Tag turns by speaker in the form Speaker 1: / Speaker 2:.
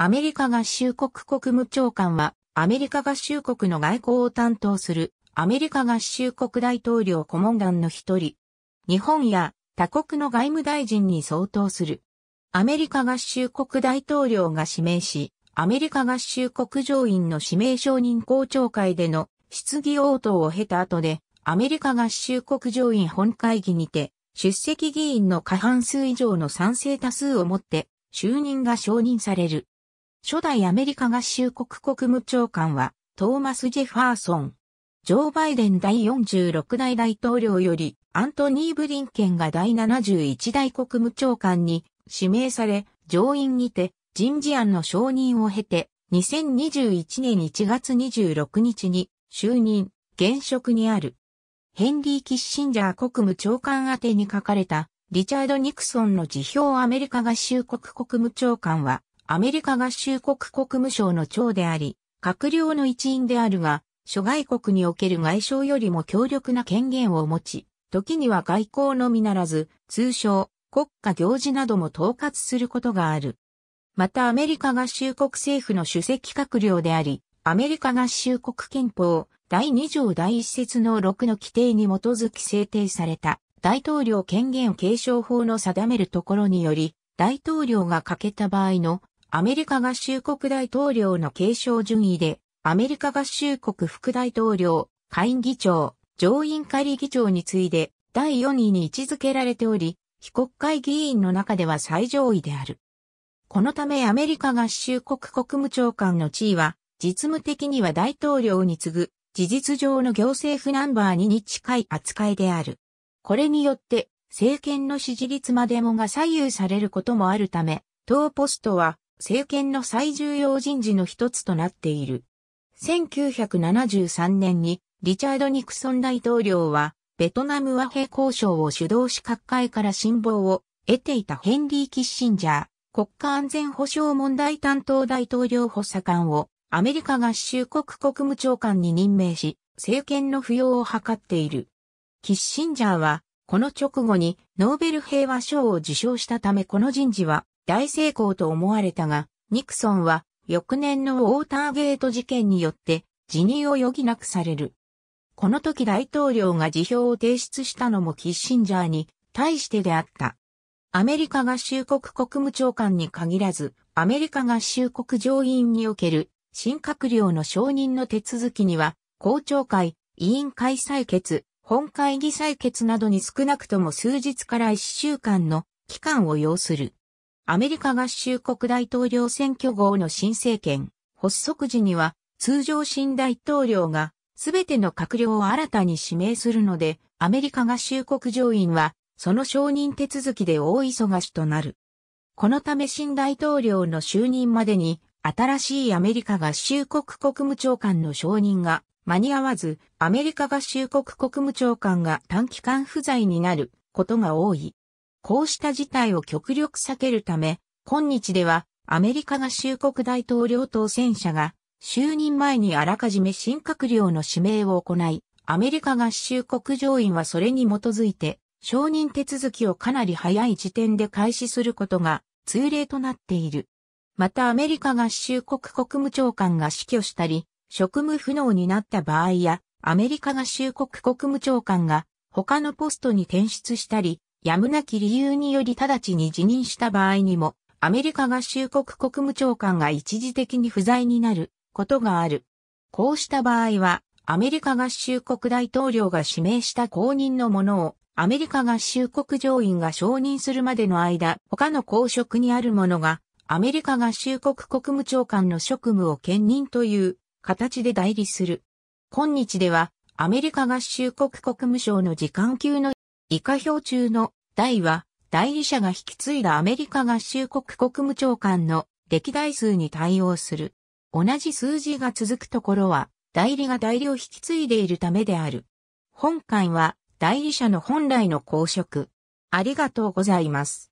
Speaker 1: アメリカ合衆国国務長官は、アメリカ合衆国の外交を担当する、アメリカ合衆国大統領顧問団の一人。日本や他国の外務大臣に相当する。アメリカ合衆国大統領が指名し、アメリカ合衆国上院の指名承認公聴会での質疑応答を経た後で、アメリカ合衆国上院本会議にて、出席議員の過半数以上の賛成多数をもって、就任が承認される。初代アメリカ合衆国国務長官はトーマス・ジェファーソン。ジョー・バイデン第46代大統領よりアントニー・ブリンケンが第71代国務長官に指名され、上院にて人事案の承認を経て、2021年1月26日に就任、現職にある。ヘンリー・キッシンジャー国務長官宛てに書かれたリチャード・ニクソンの辞表アメリカ合衆国国務長官はアメリカ合衆国国務省の長であり、閣僚の一員であるが、諸外国における外相よりも強力な権限を持ち、時には外交のみならず、通称、国家行事なども統括することがある。またアメリカ合衆国政府の主席閣僚であり、アメリカ合衆国憲法第2条第1節の6の規定に基づき制定された大統領権限継承法の定めるところにより、大統領が欠けた場合のアメリカ合衆国大統領の継承順位で、アメリカ合衆国副大統領、下院議長、上院仮議長に次いで、第4位に位置づけられており、非国会議員の中では最上位である。このためアメリカ合衆国国務長官の地位は、実務的には大統領に次ぐ、事実上の行政府ナンバー2に近い扱いである。これによって、政権の支持率までもが左右されることもあるため、当ポストは政権の最重要人事の一つとなっている。1973年にリチャード・ニクソン大統領は、ベトナム和平交渉を主導し各界から信望を得ていたヘンリー・キッシンジャー、国家安全保障問題担当大統領補佐官をアメリカ合衆国国務長官に任命し、政権の扶養を図っている。キッシンジャーは、この直後にノーベル平和賞を受賞したためこの人事は大成功と思われたが、ニクソンは翌年のウォーターゲート事件によって辞任を余儀なくされる。この時大統領が辞表を提出したのもキッシンジャーに対してであった。アメリカ合衆国国務長官に限らず、アメリカ合衆国上院における新閣僚の承認の手続きには、公聴会、委員会採決、本会議採決などに少なくとも数日から1週間の期間を要する。アメリカ合衆国大統領選挙後の新政権発足時には通常新大統領が全ての閣僚を新たに指名するのでアメリカ合衆国上院はその承認手続きで大忙しとなる。このため新大統領の就任までに新しいアメリカ合衆国国務長官の承認が間に合わず、アメリカ合衆国国務長官が短期間不在になることが多い。こうした事態を極力避けるため、今日ではアメリカ合衆国大統領当選者が就任前にあらかじめ新閣僚の指名を行い、アメリカ合衆国上院はそれに基づいて承認手続きをかなり早い時点で開始することが通例となっている。またアメリカ合衆国国務長官が死去したり、職務不能になった場合や、アメリカ合衆国国務長官が他のポストに転出したり、やむなき理由により直ちに辞任した場合にも、アメリカ合衆国国務長官が一時的に不在になることがある。こうした場合は、アメリカ合衆国大統領が指名した公認のものを、アメリカ合衆国上院が承認するまでの間、他の公職にあるものが、アメリカ合衆国国務長官の職務を兼任という形で代理する。今日では、アメリカ合衆国国務省の時間級の以下表中の代は、代理者が引き継いだアメリカ合衆国国務長官の歴代数に対応する。同じ数字が続くところは、代理が代理を引き継いでいるためである。本館は、代理者の本来の公職。ありがとうございます。